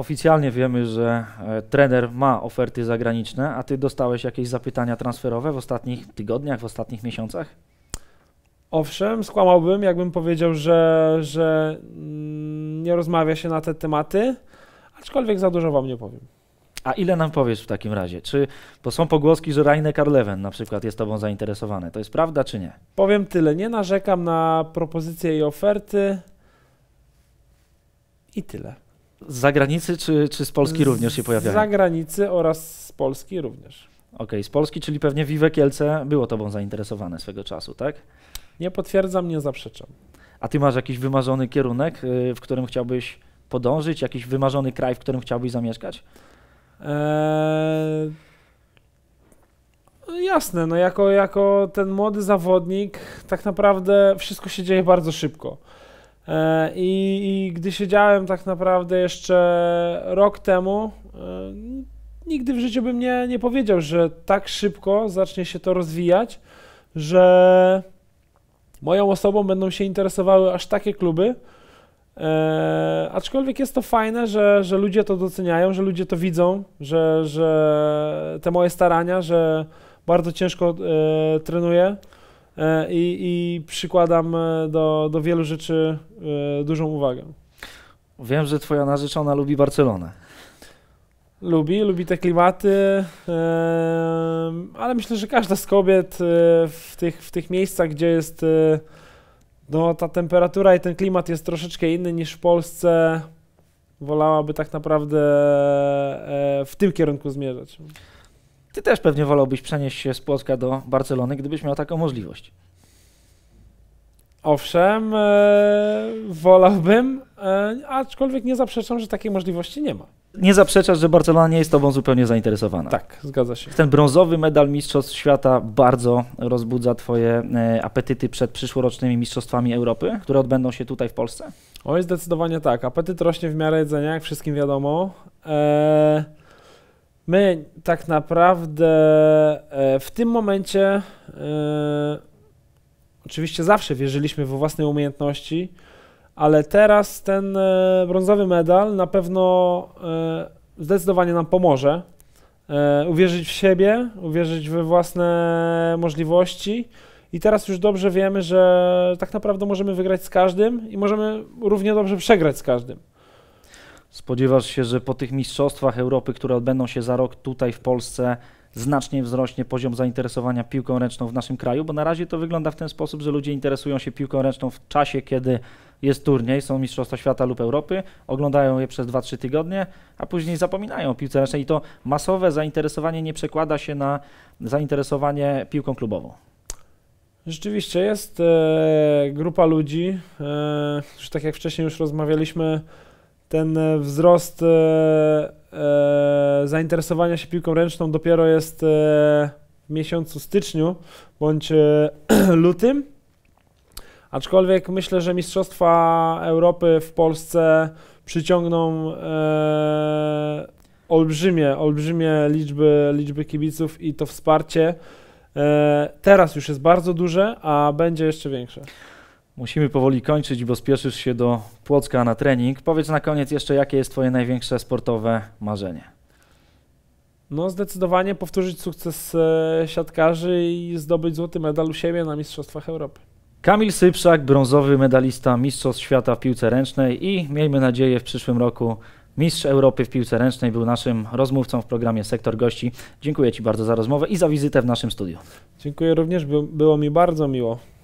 oficjalnie wiemy, że e, trener ma oferty zagraniczne, a ty dostałeś jakieś zapytania transferowe w ostatnich tygodniach, w ostatnich miesiącach? Owszem, skłamałbym, jakbym powiedział, że, że mm, nie rozmawia się na te tematy, aczkolwiek za dużo wam nie powiem. A ile nam powiesz w takim razie? Czy, bo są pogłoski, że Rainer Carleven, na przykład jest tobą zainteresowany. To jest prawda czy nie? Powiem tyle. Nie narzekam na propozycje i oferty. I tyle. Z zagranicy czy, czy z Polski z również się pojawiają? Z zagranicy oraz z Polski również. Okej, okay, z Polski, czyli pewnie Wiwe Kielce było tobą zainteresowane swego czasu, tak? Nie potwierdzam, nie zaprzeczam. A ty masz jakiś wymarzony kierunek, y, w którym chciałbyś podążyć? Jakiś wymarzony kraj, w którym chciałbyś zamieszkać? Eee... Jasne, no jako, jako ten młody zawodnik tak naprawdę wszystko się dzieje bardzo szybko. E, I, I, gdy siedziałem tak naprawdę jeszcze rok temu, e, nigdy w życiu bym nie, nie powiedział, że tak szybko zacznie się to rozwijać, że moją osobą będą się interesowały aż takie kluby. E, aczkolwiek jest to fajne, że, że ludzie to doceniają, że ludzie to widzą, że, że te moje starania, że bardzo ciężko e, trenuję. E, i, i przykładam e, do, do wielu rzeczy e, dużą uwagę. Wiem, że twoja narzeczona lubi Barcelonę. Lubi, lubi te klimaty, ale myślę, że każda z kobiet w tych, w tych miejscach, gdzie jest no, ta temperatura i ten klimat jest troszeczkę inny niż w Polsce, wolałaby tak naprawdę w tym kierunku zmierzać. Ty też pewnie wolałbyś przenieść się z Płocka do Barcelony, gdybyś miał taką możliwość. Owszem, e, wolałbym, e, aczkolwiek nie zaprzeczam, że takiej możliwości nie ma. Nie zaprzeczasz, że Barcelona nie jest tobą zupełnie zainteresowana. Tak, zgadza się. Ten brązowy medal Mistrzostw Świata bardzo rozbudza twoje e, apetyty przed przyszłorocznymi Mistrzostwami Europy, które odbędą się tutaj w Polsce? Oj, zdecydowanie tak. Apetyt rośnie w miarę jedzenia, jak wszystkim wiadomo. E, My tak naprawdę e, w tym momencie e, oczywiście zawsze wierzyliśmy we własne umiejętności, ale teraz ten e, brązowy medal na pewno zdecydowanie nam pomoże uwierzyć w siebie, uwierzyć we własne możliwości. I teraz już dobrze wiemy, że tak naprawdę możemy wygrać z każdym i możemy równie dobrze przegrać z każdym. Spodziewasz się, że po tych mistrzostwach Europy, które odbędą się za rok tutaj w Polsce, znacznie wzrośnie poziom zainteresowania piłką ręczną w naszym kraju, bo na razie to wygląda w ten sposób, że ludzie interesują się piłką ręczną w czasie, kiedy jest turniej, są Mistrzostwa Świata lub Europy, oglądają je przez 2-3 tygodnie, a później zapominają o piłce ręcznej i to masowe zainteresowanie nie przekłada się na zainteresowanie piłką klubową. Rzeczywiście jest e, grupa ludzi, e, tak jak wcześniej już rozmawialiśmy, ten e, wzrost e, e, zainteresowania się piłką ręczną dopiero jest w miesiącu styczniu bądź lutym. Aczkolwiek myślę, że Mistrzostwa Europy w Polsce przyciągną e, olbrzymie, olbrzymie liczby, liczby kibiców i to wsparcie e, teraz już jest bardzo duże, a będzie jeszcze większe. Musimy powoli kończyć, bo spieszysz się do Płocka na trening. Powiedz na koniec jeszcze, jakie jest Twoje największe sportowe marzenie? No zdecydowanie powtórzyć sukces e, siatkarzy i zdobyć złoty medal u siebie na Mistrzostwach Europy. Kamil Sypszak, brązowy medalista Mistrzostw Świata w piłce ręcznej i miejmy nadzieję w przyszłym roku Mistrz Europy w piłce ręcznej był naszym rozmówcą w programie Sektor Gości. Dziękuję Ci bardzo za rozmowę i za wizytę w naszym studiu. Dziękuję również, było mi bardzo miło.